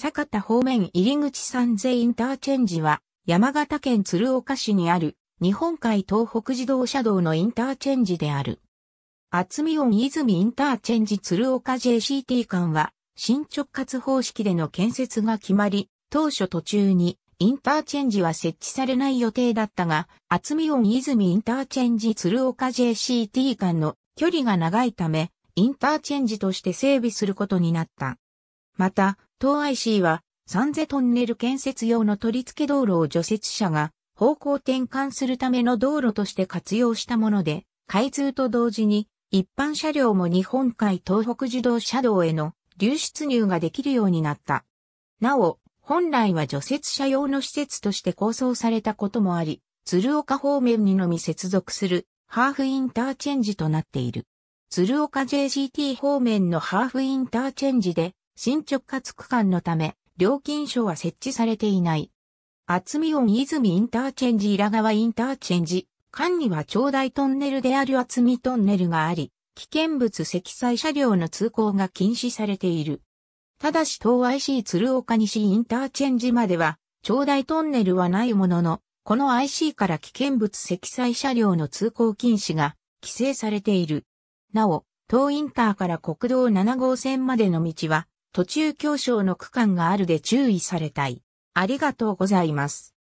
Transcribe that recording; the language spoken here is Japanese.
坂田方面入口三税インターチェンジは、山形県鶴岡市にある、日本海東北自動車道のインターチェンジである。厚み温泉インターチェンジ鶴岡 JCT 間は、新直轄方式での建設が決まり、当初途中に、インターチェンジは設置されない予定だったが、厚み温泉インターチェンジ鶴岡 JCT 間の距離が長いため、インターチェンジとして整備することになった。また、東 IC は、サンゼトンネル建設用の取り付け道路を除雪車が方向転換するための道路として活用したもので、開通と同時に一般車両も日本海東北自動車道への流出入ができるようになった。なお、本来は除雪車用の施設として構想されたこともあり、鶴岡方面にのみ接続するハーフインターチェンジとなっている。鶴岡 JCT 方面のハーフインターチェンジで新直轄区間のため、料金所は設置されていない。厚見温泉インターチェンジ浦川インターチェンジ、間には長大トンネルである厚見トンネルがあり、危険物積載車両の通行が禁止されている。ただし東 IC 鶴岡西インターチェンジまでは、長大トンネルはないものの、この IC から危険物積載車両の通行禁止が規制されている。なお、東インターから国道7号線までの道は、途中競争の区間があるで注意されたい。ありがとうございます。